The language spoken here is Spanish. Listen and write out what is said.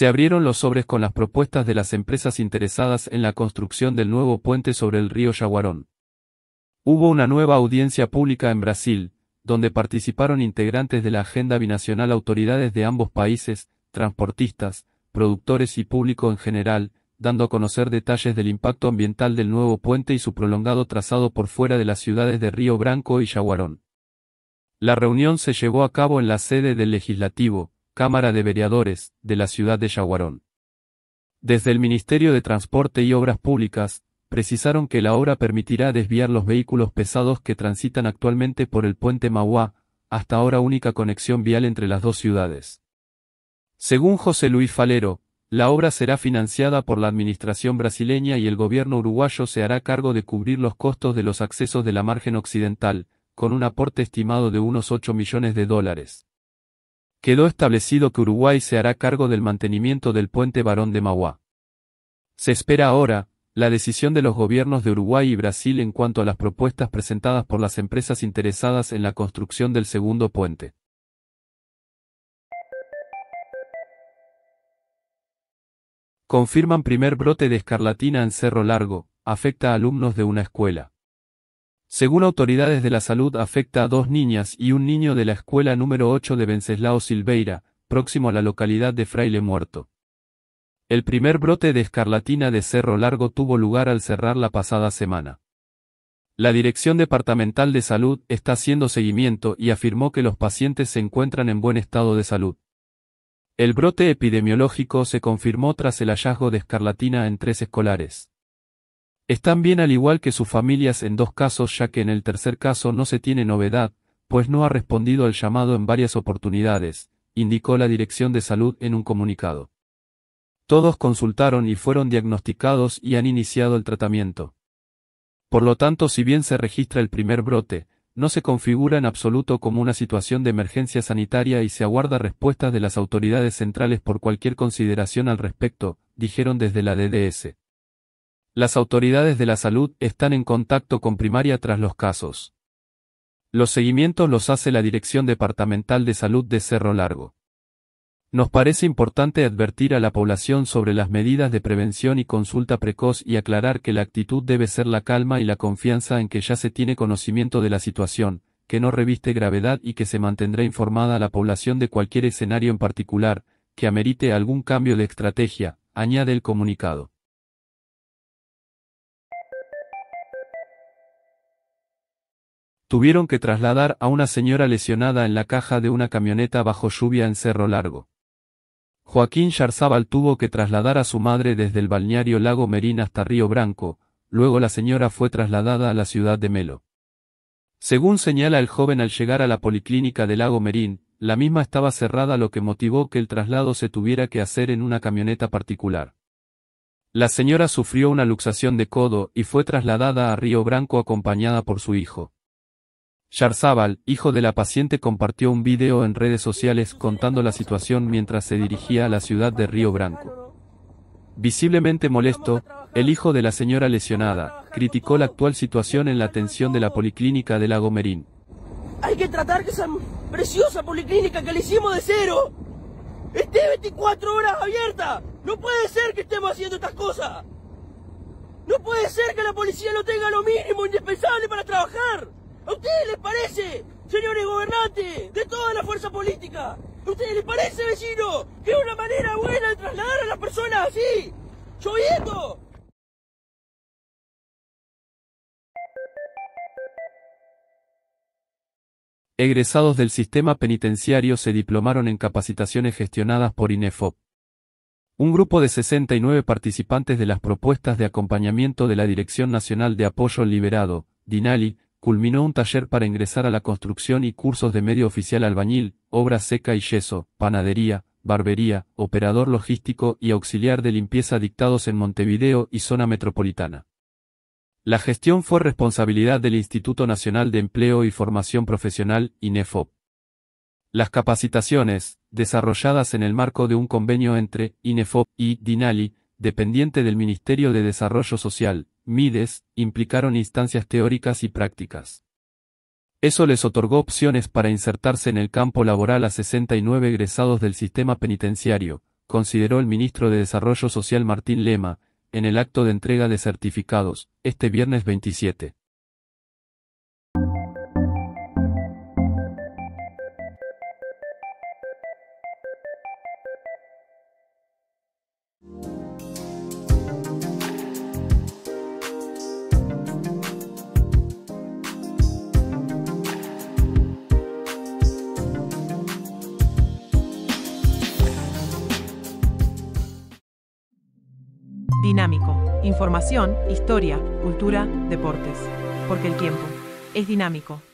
Se abrieron los sobres con las propuestas de las empresas interesadas en la construcción del nuevo puente sobre el río Yaguarón. Hubo una nueva audiencia pública en Brasil, donde participaron integrantes de la agenda binacional autoridades de ambos países, transportistas, productores y público en general, dando a conocer detalles del impacto ambiental del nuevo puente y su prolongado trazado por fuera de las ciudades de Río Branco y Yaguarón. La reunión se llevó a cabo en la sede del Legislativo, Cámara de Vereadores, de la ciudad de Yaguarón. Desde el Ministerio de Transporte y Obras Públicas, precisaron que la obra permitirá desviar los vehículos pesados que transitan actualmente por el puente Mauá, hasta ahora única conexión vial entre las dos ciudades. Según José Luis Falero, la obra será financiada por la administración brasileña y el gobierno uruguayo se hará cargo de cubrir los costos de los accesos de la margen occidental, con un aporte estimado de unos 8 millones de dólares quedó establecido que Uruguay se hará cargo del mantenimiento del puente Barón de Mauá. Se espera ahora, la decisión de los gobiernos de Uruguay y Brasil en cuanto a las propuestas presentadas por las empresas interesadas en la construcción del segundo puente. Confirman primer brote de escarlatina en Cerro Largo, afecta a alumnos de una escuela. Según autoridades de la salud afecta a dos niñas y un niño de la escuela número 8 de Venceslao Silveira, próximo a la localidad de Fraile Muerto. El primer brote de escarlatina de Cerro Largo tuvo lugar al cerrar la pasada semana. La Dirección Departamental de Salud está haciendo seguimiento y afirmó que los pacientes se encuentran en buen estado de salud. El brote epidemiológico se confirmó tras el hallazgo de escarlatina en tres escolares. Están bien al igual que sus familias en dos casos ya que en el tercer caso no se tiene novedad, pues no ha respondido al llamado en varias oportunidades, indicó la Dirección de Salud en un comunicado. Todos consultaron y fueron diagnosticados y han iniciado el tratamiento. Por lo tanto, si bien se registra el primer brote, no se configura en absoluto como una situación de emergencia sanitaria y se aguarda respuestas de las autoridades centrales por cualquier consideración al respecto, dijeron desde la DDS. Las autoridades de la salud están en contacto con primaria tras los casos. Los seguimientos los hace la Dirección Departamental de Salud de Cerro Largo. Nos parece importante advertir a la población sobre las medidas de prevención y consulta precoz y aclarar que la actitud debe ser la calma y la confianza en que ya se tiene conocimiento de la situación, que no reviste gravedad y que se mantendrá informada a la población de cualquier escenario en particular, que amerite algún cambio de estrategia, añade el comunicado. tuvieron que trasladar a una señora lesionada en la caja de una camioneta bajo lluvia en Cerro Largo. Joaquín Yarzábal tuvo que trasladar a su madre desde el balneario Lago Merín hasta Río Branco, luego la señora fue trasladada a la ciudad de Melo. Según señala el joven al llegar a la policlínica de Lago Merín, la misma estaba cerrada lo que motivó que el traslado se tuviera que hacer en una camioneta particular. La señora sufrió una luxación de codo y fue trasladada a Río Branco acompañada por su hijo. Yarzábal, hijo de la paciente, compartió un video en redes sociales contando la situación mientras se dirigía a la ciudad de Río Branco. Visiblemente molesto, el hijo de la señora lesionada criticó la actual situación en la atención de la policlínica de Lagomerín. Hay que tratar que esa preciosa policlínica que le hicimos de cero esté 24 horas abierta. No puede ser que estemos haciendo estas cosas. No puede ser que la policía no tenga lo mínimo indispensable para trabajar gobernante, de toda la fuerza política. ¿A ustedes les parece, vecino, que es una manera buena de trasladar a las personas así? ¡Lloviendo! Egresados del sistema penitenciario se diplomaron en capacitaciones gestionadas por INEFOP. Un grupo de 69 participantes de las propuestas de acompañamiento de la Dirección Nacional de Apoyo Liberado, DINALI, Culminó un taller para ingresar a la construcción y cursos de medio oficial albañil, obra seca y yeso, panadería, barbería, operador logístico y auxiliar de limpieza dictados en Montevideo y zona metropolitana. La gestión fue responsabilidad del Instituto Nacional de Empleo y Formación Profesional, INEFOP. Las capacitaciones, desarrolladas en el marco de un convenio entre INEFOP y DINALI, dependiente del Ministerio de Desarrollo Social, Mides, implicaron instancias teóricas y prácticas. Eso les otorgó opciones para insertarse en el campo laboral a 69 egresados del sistema penitenciario, consideró el ministro de Desarrollo Social Martín Lema, en el acto de entrega de certificados, este viernes 27. Información, historia, cultura, deportes. Porque el tiempo es dinámico.